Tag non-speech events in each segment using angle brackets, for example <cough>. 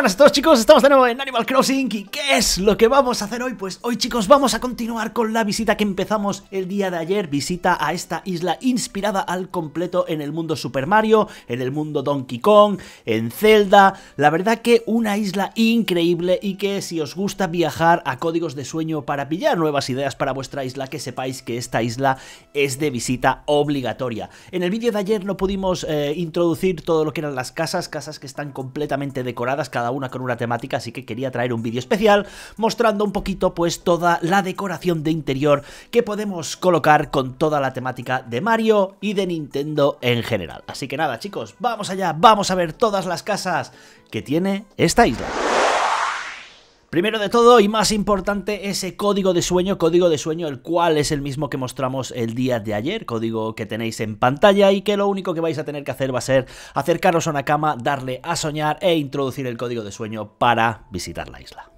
buenas a todos chicos, estamos de nuevo en Animal Crossing ¿Y qué es lo que vamos a hacer hoy? Pues hoy chicos vamos a continuar con la visita que empezamos el día de ayer Visita a esta isla inspirada al completo en el mundo Super Mario En el mundo Donkey Kong, en Zelda La verdad que una isla increíble y que si os gusta viajar a códigos de sueño Para pillar nuevas ideas para vuestra isla Que sepáis que esta isla es de visita obligatoria En el vídeo de ayer no pudimos eh, introducir todo lo que eran las casas Casas que están completamente decoradas cada una con una temática, así que quería traer un vídeo especial mostrando un poquito pues toda la decoración de interior que podemos colocar con toda la temática de Mario y de Nintendo en general. Así que nada chicos, vamos allá, vamos a ver todas las casas que tiene esta isla. Primero de todo y más importante, ese código de sueño, código de sueño el cual es el mismo que mostramos el día de ayer, código que tenéis en pantalla y que lo único que vais a tener que hacer va a ser acercaros a una cama, darle a soñar e introducir el código de sueño para visitar la isla.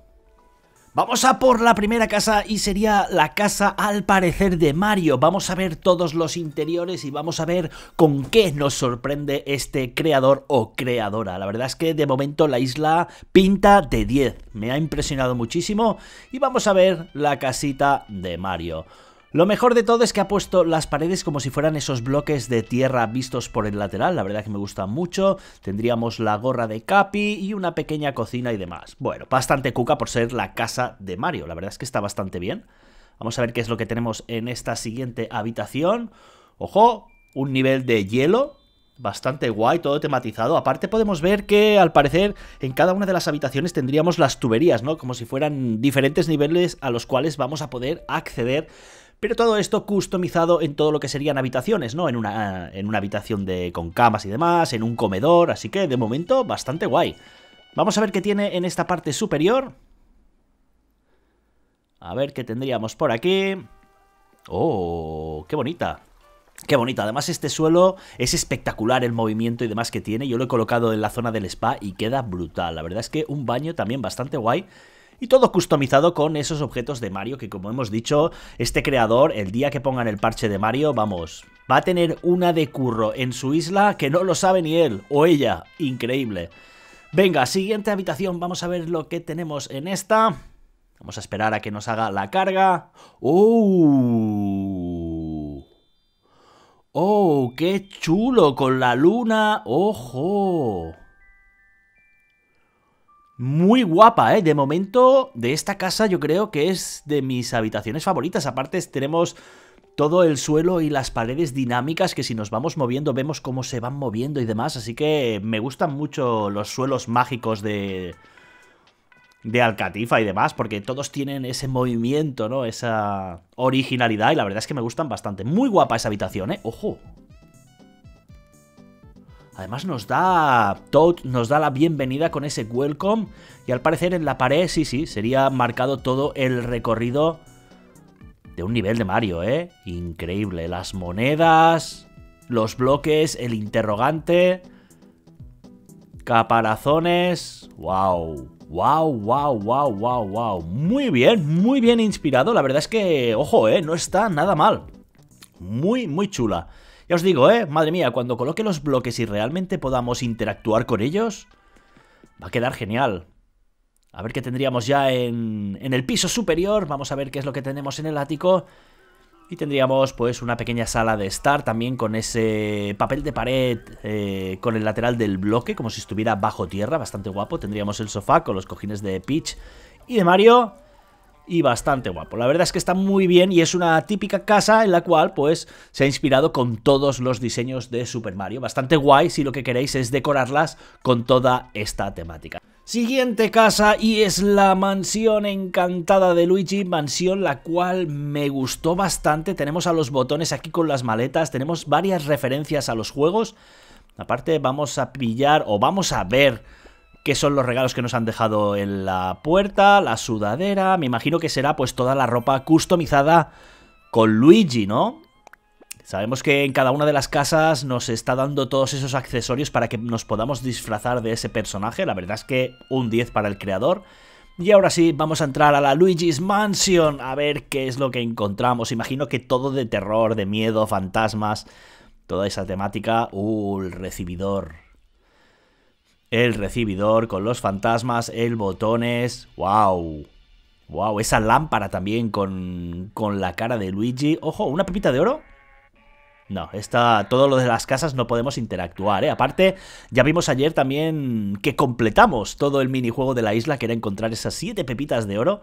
Vamos a por la primera casa y sería la casa al parecer de Mario. Vamos a ver todos los interiores y vamos a ver con qué nos sorprende este creador o creadora. La verdad es que de momento la isla pinta de 10. Me ha impresionado muchísimo y vamos a ver la casita de Mario. Lo mejor de todo es que ha puesto las paredes como si fueran esos bloques de tierra vistos por el lateral, la verdad que me gusta mucho. Tendríamos la gorra de Capi y una pequeña cocina y demás. Bueno, bastante cuca por ser la casa de Mario, la verdad es que está bastante bien. Vamos a ver qué es lo que tenemos en esta siguiente habitación. Ojo, un nivel de hielo, bastante guay, todo tematizado. Aparte podemos ver que al parecer en cada una de las habitaciones tendríamos las tuberías, ¿no? Como si fueran diferentes niveles a los cuales vamos a poder acceder pero todo esto customizado en todo lo que serían habitaciones, ¿no? En una, en una habitación de, con camas y demás, en un comedor, así que de momento bastante guay. Vamos a ver qué tiene en esta parte superior. A ver qué tendríamos por aquí. ¡Oh! ¡Qué bonita! Qué bonita, además este suelo es espectacular el movimiento y demás que tiene, yo lo he colocado en la zona del spa y queda brutal, la verdad es que un baño también bastante guay y todo customizado con esos objetos de Mario que como hemos dicho, este creador el día que pongan el parche de Mario, vamos, va a tener una de curro en su isla que no lo sabe ni él o ella, increíble. Venga, siguiente habitación, vamos a ver lo que tenemos en esta. Vamos a esperar a que nos haga la carga. ¡Oh! ¡Oh, qué chulo! Con la luna. ¡Ojo! Muy guapa, ¿eh? De momento, de esta casa yo creo que es de mis habitaciones favoritas. Aparte tenemos todo el suelo y las paredes dinámicas que si nos vamos moviendo vemos cómo se van moviendo y demás. Así que me gustan mucho los suelos mágicos de, de Alcatifa y demás, porque todos tienen ese movimiento, ¿no? Esa originalidad y la verdad es que me gustan bastante. Muy guapa esa habitación, ¿eh? Ojo, Además nos da nos da la bienvenida con ese welcome y al parecer en la pared, sí, sí, sería marcado todo el recorrido de un nivel de Mario, ¿eh? Increíble, las monedas, los bloques, el interrogante, caparazones, wow. Wow, wow, wow, wow, wow. Muy bien, muy bien inspirado. La verdad es que, ojo, eh, no está nada mal. Muy, muy chula. Ya os digo, ¿eh? Madre mía, cuando coloque los bloques y realmente podamos interactuar con ellos, va a quedar genial. A ver qué tendríamos ya en, el piso superior, vamos a ver qué es lo que tenemos en el ático. Y tendríamos pues una pequeña sala de estar también con ese papel de pared eh, con el lateral del bloque, como si estuviera bajo tierra, bastante guapo. Tendríamos el sofá con los cojines de Peach y de Mario y bastante guapo. La verdad es que está muy bien y es una típica casa en la cual pues se ha inspirado con todos los diseños de Super Mario. Bastante guay si lo que queréis es decorarlas con toda esta temática. Siguiente casa y es la mansión encantada de Luigi, mansión la cual me gustó bastante. Tenemos a los botones aquí con las maletas, tenemos varias referencias a los juegos. Aparte vamos a pillar o vamos a ver ¿Qué son los regalos que nos han dejado en la puerta, la sudadera, me imagino que será pues toda la ropa customizada con Luigi, ¿no? Sabemos que en cada una de las casas nos está dando todos esos accesorios para que nos podamos disfrazar de ese personaje, la verdad es que un 10 para el creador. Y ahora sí, vamos a entrar a la Luigi's Mansion a ver qué es lo que encontramos. Imagino que todo de terror, de miedo, fantasmas, toda esa temática. Uh, recibidor el recibidor con los fantasmas, el botones. ¡Wow! ¡Wow! Esa lámpara también con, con la cara de Luigi. ¡Ojo! ¿Una pepita de oro? No, está todo lo de las casas no podemos interactuar, ¿eh? Aparte, ya vimos ayer también que completamos todo el minijuego de la isla, que era encontrar esas siete pepitas de oro.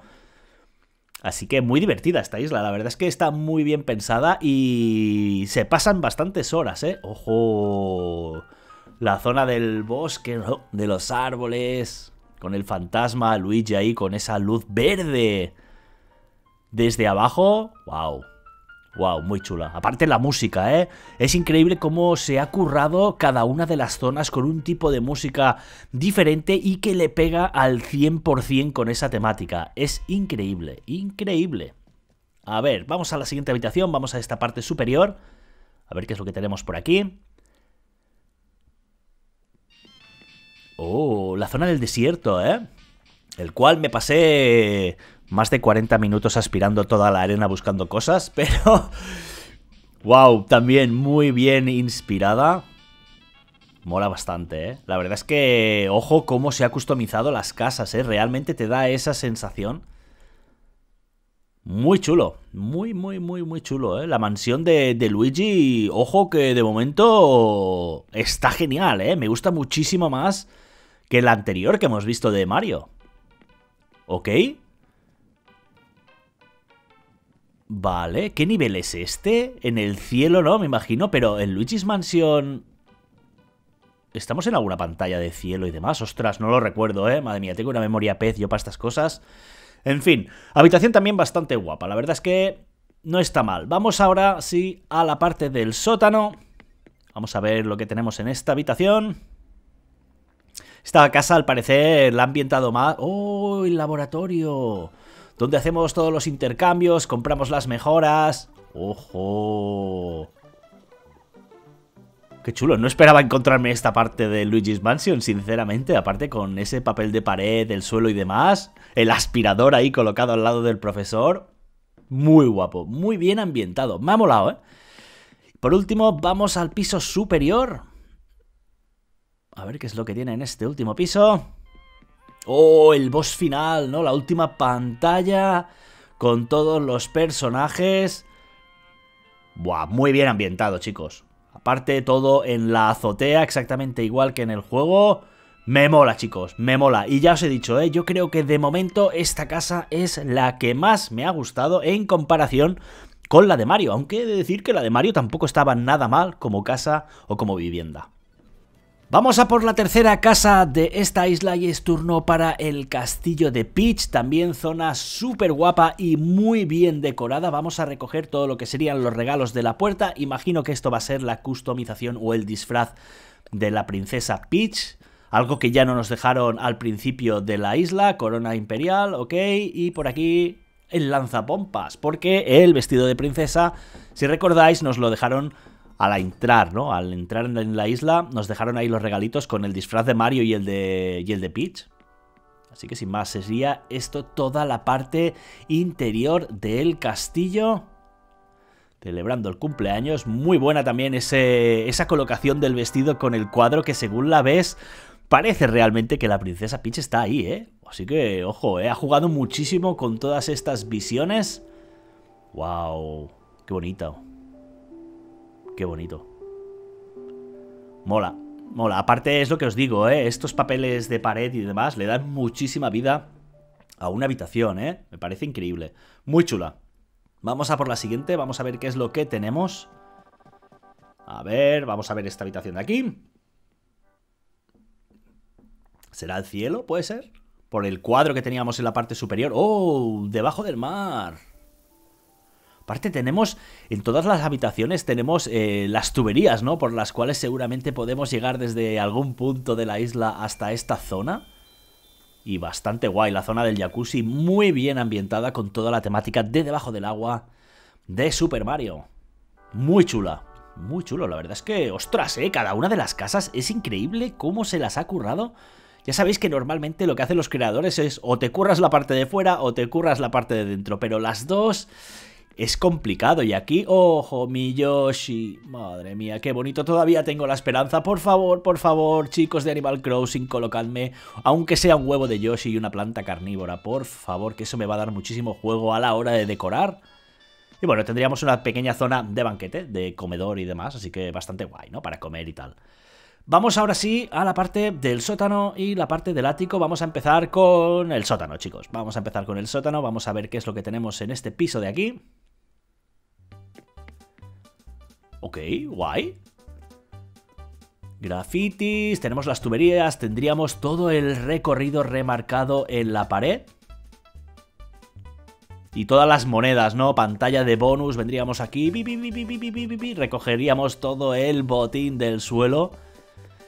Así que muy divertida esta isla, la verdad es que está muy bien pensada y se pasan bastantes horas, ¿eh? ¡Ojo! la zona del bosque, de los árboles, con el fantasma Luigi ahí, con esa luz verde. Desde abajo, wow. Wow, muy chula. Aparte la música, ¿eh? Es increíble cómo se ha currado cada una de las zonas con un tipo de música diferente y que le pega al 100% con esa temática. Es increíble, increíble. A ver, vamos a la siguiente habitación, vamos a esta parte superior. A ver qué es lo que tenemos por aquí. Oh, la zona del desierto, ¿eh? El cual me pasé más de 40 minutos aspirando toda la arena buscando cosas, <laughs> pero... ¡Wow! También muy bien inspirada. Mola bastante, ¿eh? La verdad es que, ojo, cómo se ha customizado las casas, ¿eh? Realmente te da esa sensación. Muy chulo, muy, muy, muy, muy chulo, ¿eh? La mansión de, de, Luigi, ojo que de momento está genial, ¿eh? Me gusta muchísimo más que la anterior que hemos visto de Mario. ¿Ok? Vale, ¿qué nivel es este? En el cielo no, me imagino, pero en Luigi's Mansion... Estamos en alguna pantalla de cielo y demás. Ostras, no lo recuerdo, ¿eh? Madre mía, tengo una memoria pez yo para estas cosas. En fin, habitación también bastante guapa. La verdad es que no está mal. Vamos ahora, sí, a la parte del sótano. Vamos a ver lo que tenemos en esta habitación. Esta casa al parecer la ha ambientado más... ¡Oh, el laboratorio! Donde hacemos todos los intercambios, compramos las mejoras... ¡Ojo! Qué chulo, no esperaba encontrarme esta parte de Luigi's Mansion, sinceramente, aparte con ese papel de pared, el suelo y demás, el aspirador ahí colocado al lado del profesor, muy guapo, muy bien ambientado, me ha molado, ¿eh? Por último, vamos al piso superior, a ver qué es lo que tiene en este último piso. ¡Oh, el boss final, ¿no? La última pantalla con todos los personajes. Buah, muy bien ambientado, chicos. Aparte, todo en la azotea, exactamente igual que en el juego. Me mola, chicos, me mola. Y ya os he dicho, ¿eh? yo creo que de momento esta casa es la que más me ha gustado en comparación con la de Mario. Aunque he de decir que la de Mario tampoco estaba nada mal como casa o como vivienda. Vamos a por la tercera casa de esta isla y es turno para el castillo de Peach, también zona súper guapa y muy bien decorada. Vamos a recoger todo lo que serían los regalos de la puerta. Imagino que esto va a ser la customización o el disfraz de la princesa Peach. Algo que ya no nos dejaron al principio de la isla, corona imperial, ok, y por aquí el lanzapompas, porque el vestido de princesa, si recordáis, nos lo dejaron al entrar, ¿no? Al entrar en la isla nos dejaron ahí los regalitos con el disfraz de Mario y el de, y el de Peach. Así que sin más, sería esto toda la parte interior del castillo. Celebrando el cumpleaños. Muy buena también esa colocación del vestido con el cuadro que según la ves parece realmente que la princesa Peach está ahí, ¿eh? Así que, ojo, ¿eh? ha jugado muchísimo con todas estas visiones. ¡Wow! ¡Qué bonito! Qué bonito. Mola, mola. Aparte es lo que os digo, ¿eh? Estos papeles de pared y demás le dan muchísima vida a una habitación, ¿eh? Me parece increíble. Muy chula. Vamos a por la siguiente, vamos a ver qué es lo que tenemos. A ver, vamos a ver esta habitación de aquí. ¿Será el cielo? ¿Puede ser? Por el cuadro que teníamos en la parte superior. ¡Oh! Debajo del mar. Aparte tenemos, en todas las habitaciones tenemos eh, las tuberías, ¿no? Por las cuales seguramente podemos llegar desde algún punto de la isla hasta esta zona. Y bastante guay, la zona del jacuzzi muy bien ambientada con toda la temática de debajo del agua de Super Mario. Muy chula, muy chulo, la verdad es que, ostras, ¿eh? cada una de las casas es increíble cómo se las ha currado. Ya sabéis que normalmente lo que hacen los creadores es o te curras la parte de fuera o te curras la parte de dentro, pero las dos es complicado. Y aquí, ojo, mi Yoshi. Madre mía, qué bonito. Todavía tengo la esperanza. Por favor, por favor, chicos de Animal Crossing, colocadme, aunque sea un huevo de Yoshi y una planta carnívora. Por favor, que eso me va a dar muchísimo juego a la hora de decorar. Y bueno, tendríamos una pequeña zona de banquete, de comedor y demás, así que bastante guay, ¿no? Para comer y tal. Vamos ahora sí a la parte del sótano y la parte del ático. Vamos a empezar con el sótano, chicos. Vamos a empezar con el sótano, vamos a ver qué es lo que tenemos en este piso de aquí. Ok, guay. Grafitis, tenemos las tuberías, tendríamos todo el recorrido remarcado en la pared. Y todas las monedas, ¿no? Pantalla de bonus, vendríamos aquí, recogeríamos todo el botín del suelo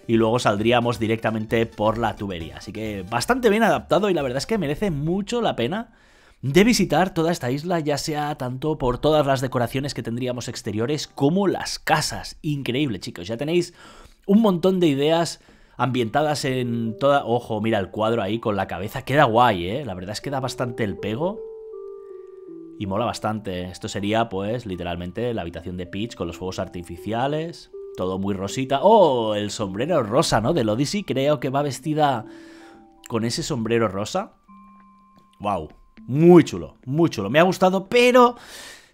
y luego saldríamos directamente por la tubería. Así que bastante bien adaptado y la verdad es que merece mucho la pena de visitar toda esta isla, ya sea tanto por todas las decoraciones que tendríamos exteriores como las casas. Increíble, chicos. Ya tenéis un montón de ideas ambientadas en toda... Ojo, mira el cuadro ahí con la cabeza. Queda guay, ¿eh? La verdad es que da bastante el pego. Y mola bastante. Esto sería, pues, literalmente la habitación de Peach con los fuegos artificiales. Todo muy rosita. ¡Oh! El sombrero rosa, ¿no? Del Odyssey. Creo que va vestida con ese sombrero rosa. ¡Wow! Muy chulo, muy chulo. Me ha gustado, pero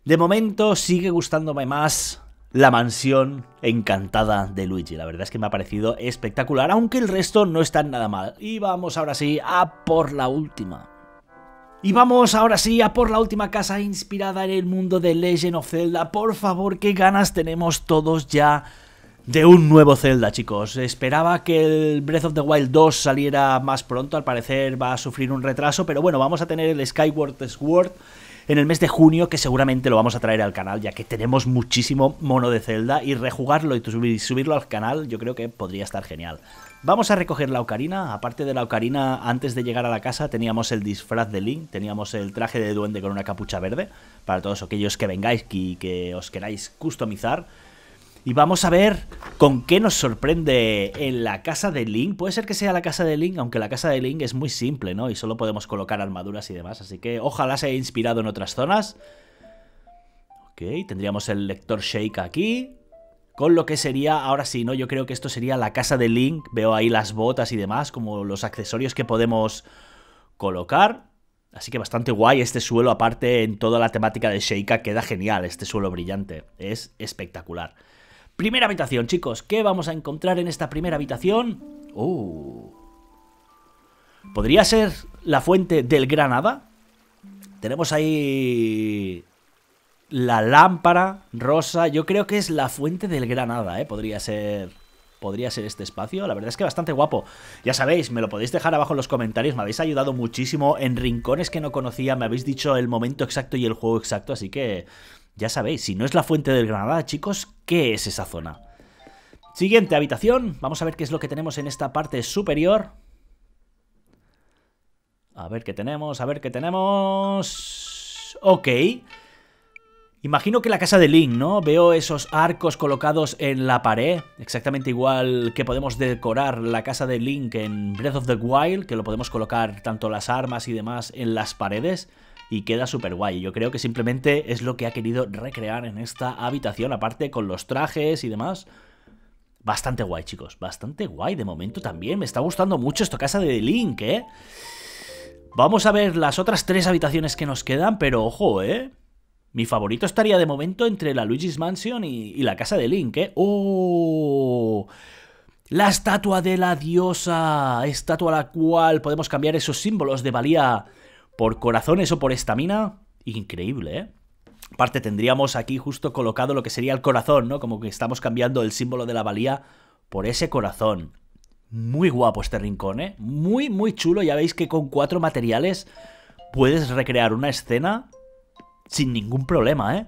de momento sigue gustándome más la mansión encantada de Luigi. La verdad es que me ha parecido espectacular, aunque el resto no está nada mal. Y vamos ahora sí a por la última. Y vamos ahora sí a por la última casa inspirada en el mundo de Legend of Zelda. Por favor, qué ganas tenemos todos ya de un nuevo Zelda, chicos. Esperaba que el Breath of the Wild 2 saliera más pronto, al parecer va a sufrir un retraso, pero bueno, vamos a tener el Skyward Sword en el mes de junio, que seguramente lo vamos a traer al canal, ya que tenemos muchísimo mono de Zelda y rejugarlo y subirlo al canal, yo creo que podría estar genial. Vamos a recoger la ocarina. Aparte de la ocarina, antes de llegar a la casa teníamos el disfraz de Link, teníamos el traje de duende con una capucha verde, para todos aquellos que vengáis y que os queráis customizar. Y vamos a ver con qué nos sorprende en la casa de Link. Puede ser que sea la casa de Link, aunque la casa de Link es muy simple, ¿no? Y solo podemos colocar armaduras y demás. Así que ojalá se haya inspirado en otras zonas. Ok, tendríamos el lector Shake aquí. Con lo que sería, ahora sí, ¿no? Yo creo que esto sería la casa de Link. Veo ahí las botas y demás, como los accesorios que podemos colocar. Así que bastante guay este suelo, aparte en toda la temática de Sheikah, queda genial este suelo brillante. Es espectacular. Primera habitación, chicos. ¿Qué vamos a encontrar en esta primera habitación? Uh. ¿Podría ser la fuente del Granada? Tenemos ahí la lámpara rosa. Yo creo que es la fuente del Granada, ¿eh? Podría ser... Podría ser este espacio, la verdad es que bastante guapo. Ya sabéis, me lo podéis dejar abajo en los comentarios, me habéis ayudado muchísimo en rincones que no conocía, me habéis dicho el momento exacto y el juego exacto, así que ya sabéis, si no es la fuente del Granada, chicos, ¿qué es esa zona? Siguiente habitación. Vamos a ver qué es lo que tenemos en esta parte superior. A ver qué tenemos, a ver qué tenemos... Ok. Imagino que la casa de Link, ¿no? Veo esos arcos colocados en la pared, exactamente igual que podemos decorar la casa de Link en Breath of the Wild, que lo podemos colocar tanto las armas y demás en las paredes y queda súper guay. Yo creo que simplemente es lo que ha querido recrear en esta habitación, aparte con los trajes y demás. Bastante guay, chicos. Bastante guay de momento también. Me está gustando mucho esta casa de Link, ¿eh? Vamos a ver las otras tres habitaciones que nos quedan, pero ojo, ¿eh? Mi favorito estaría de momento entre la Luigi's Mansion y, la casa de Link, ¿eh? ¡Oh! La estatua de la diosa, estatua a la cual podemos cambiar esos símbolos de valía por corazones o por estamina, increíble, ¿eh? Aparte, tendríamos aquí justo colocado lo que sería el corazón, ¿no? Como que estamos cambiando el símbolo de la valía por ese corazón. Muy guapo este rincón, ¿eh? Muy, muy chulo. Ya veis que con cuatro materiales puedes recrear una escena sin ningún problema, ¿eh?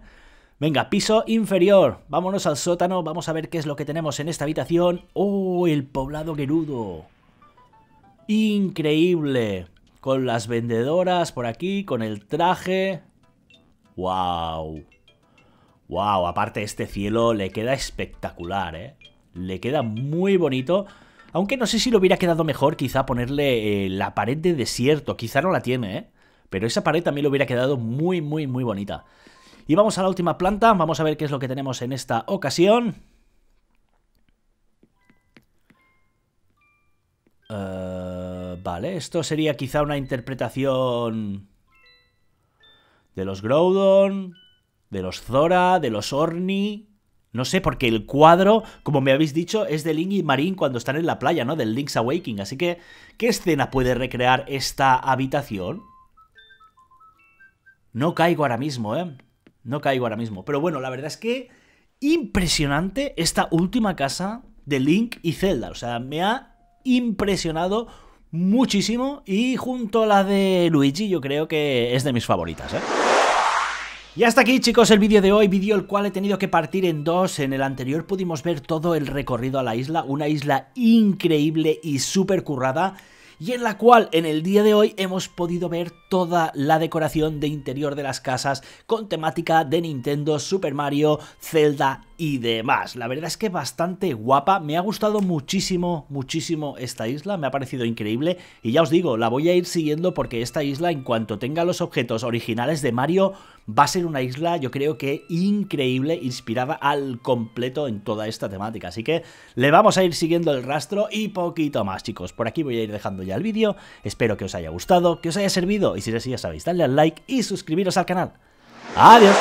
Venga, piso inferior. Vámonos al sótano. Vamos a ver qué es lo que tenemos en esta habitación. ¡Oh, el poblado gerudo! Increíble. Con las vendedoras por aquí, con el traje. ¡Wow! ¡Wow! Aparte este cielo le queda espectacular, ¿eh? Le queda muy bonito. Aunque no sé si lo hubiera quedado mejor quizá ponerle eh, la pared de desierto. Quizá no la tiene, ¿eh? Pero esa pared también le hubiera quedado muy, muy, muy bonita. Y vamos a la última planta, vamos a ver qué es lo que tenemos en esta ocasión. vale, esto sería quizá una interpretación de los Groudon, de los Zora, de los Orni. No sé, porque el cuadro, como me habéis dicho, es de Link y Marín cuando están en la playa, ¿no? Del Link's Awakening. Así que, ¿qué escena puede recrear esta habitación? No caigo ahora mismo, ¿eh? No caigo ahora mismo. Pero bueno, la verdad es que impresionante esta última casa de Link y Zelda. O sea, me ha impresionado muchísimo y junto a la de Luigi yo creo que es de mis favoritas, ¿eh? Y hasta aquí chicos el vídeo de hoy, vídeo el cual he tenido que partir en dos, en el anterior pudimos ver todo el recorrido a la isla, una isla increíble y súper currada y en la cual en el día de hoy hemos podido ver toda la decoración de interior de las casas con temática de Nintendo, Super Mario, Zelda, y demás. La verdad es que bastante guapa, me ha gustado muchísimo, muchísimo esta isla, me ha parecido increíble y ya os digo, la voy a ir siguiendo porque esta isla en cuanto tenga los objetos originales de Mario va a ser una isla yo creo que increíble, inspirada al completo en toda esta temática, así que le vamos a ir siguiendo el rastro y poquito más chicos, por aquí voy a ir dejando ya el vídeo, espero que os haya gustado, que os haya servido y si es así ya sabéis, dadle al like y suscribiros al canal. ¡Adiós!